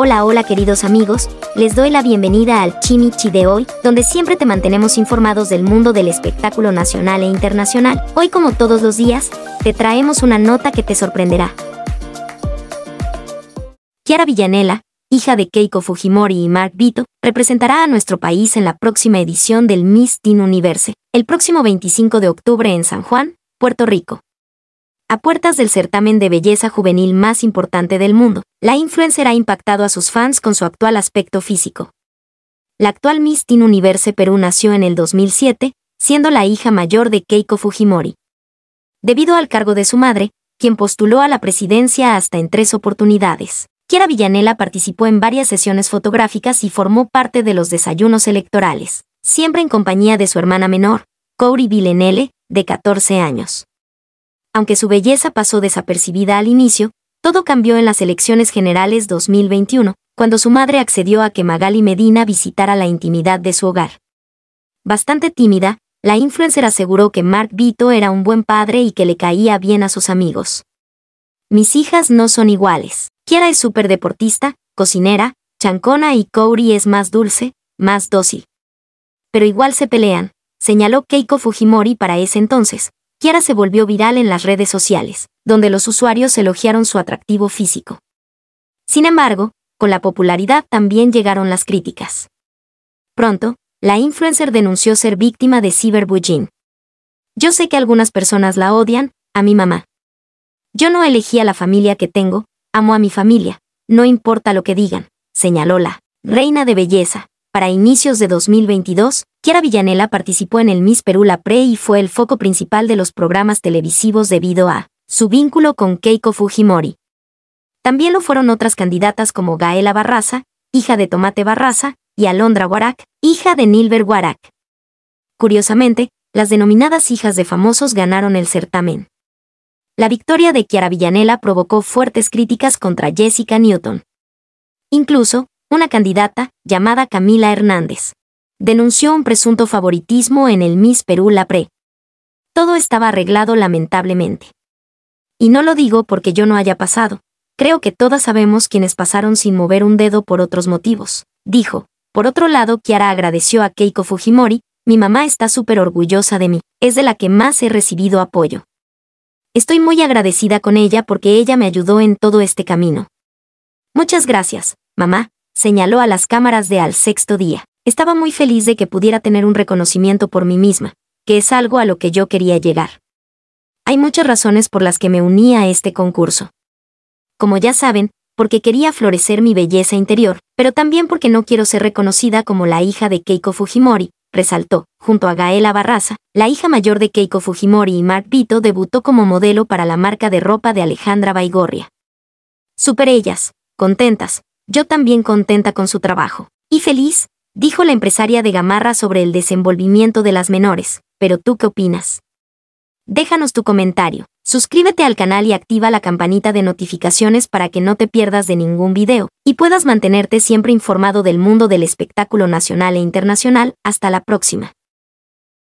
Hola, hola queridos amigos, les doy la bienvenida al Chimichi de hoy, donde siempre te mantenemos informados del mundo del espectáculo nacional e internacional. Hoy como todos los días, te traemos una nota que te sorprenderá. Kiara Villanela, hija de Keiko Fujimori y Mark Vito, representará a nuestro país en la próxima edición del Miss Teen Universe, el próximo 25 de octubre en San Juan, Puerto Rico. A puertas del certamen de belleza juvenil más importante del mundo, la influencer ha impactado a sus fans con su actual aspecto físico. La actual Miss Teen Universe Perú nació en el 2007, siendo la hija mayor de Keiko Fujimori. Debido al cargo de su madre, quien postuló a la presidencia hasta en tres oportunidades, Kiera Villanela participó en varias sesiones fotográficas y formó parte de los desayunos electorales, siempre en compañía de su hermana menor, Cory Villenele, de 14 años aunque su belleza pasó desapercibida al inicio, todo cambió en las elecciones generales 2021, cuando su madre accedió a que Magali Medina visitara la intimidad de su hogar. Bastante tímida, la influencer aseguró que Mark Vito era un buen padre y que le caía bien a sus amigos. Mis hijas no son iguales. Kiara es súper deportista, cocinera, chancona y Cory es más dulce, más dócil. Pero igual se pelean, señaló Keiko Fujimori para ese entonces, Kiara se volvió viral en las redes sociales, donde los usuarios elogiaron su atractivo físico. Sin embargo, con la popularidad también llegaron las críticas. Pronto, la influencer denunció ser víctima de cyberbullying. Yo sé que algunas personas la odian, a mi mamá. Yo no elegí a la familia que tengo, amo a mi familia, no importa lo que digan, señaló la reina de belleza. Para inicios de 2022, Kiara Villanela participó en el Miss Perú La Pre y fue el foco principal de los programas televisivos debido a su vínculo con Keiko Fujimori. También lo fueron otras candidatas como Gaela Barraza, hija de Tomate Barraza, y Alondra Warak, hija de Nilber Warak. Curiosamente, las denominadas hijas de famosos ganaron el certamen. La victoria de Kiara Villanela provocó fuertes críticas contra Jessica Newton. Incluso, una candidata llamada Camila Hernández denunció un presunto favoritismo en el Miss Perú La Pre. Todo estaba arreglado lamentablemente. Y no lo digo porque yo no haya pasado, creo que todas sabemos quienes pasaron sin mover un dedo por otros motivos, dijo. Por otro lado, Kiara agradeció a Keiko Fujimori, mi mamá está súper orgullosa de mí, es de la que más he recibido apoyo. Estoy muy agradecida con ella porque ella me ayudó en todo este camino. Muchas gracias, mamá, señaló a las cámaras de Al sexto día. Estaba muy feliz de que pudiera tener un reconocimiento por mí misma, que es algo a lo que yo quería llegar. Hay muchas razones por las que me uní a este concurso. Como ya saben, porque quería florecer mi belleza interior, pero también porque no quiero ser reconocida como la hija de Keiko Fujimori, resaltó, junto a Gaela Barraza, la hija mayor de Keiko Fujimori y Mark Vito debutó como modelo para la marca de ropa de Alejandra Baigorria. Super ellas, contentas, yo también contenta con su trabajo. Y feliz, dijo la empresaria de Gamarra sobre el desenvolvimiento de las menores, pero tú qué opinas? Déjanos tu comentario, suscríbete al canal y activa la campanita de notificaciones para que no te pierdas de ningún video, y puedas mantenerte siempre informado del mundo del espectáculo nacional e internacional. Hasta la próxima.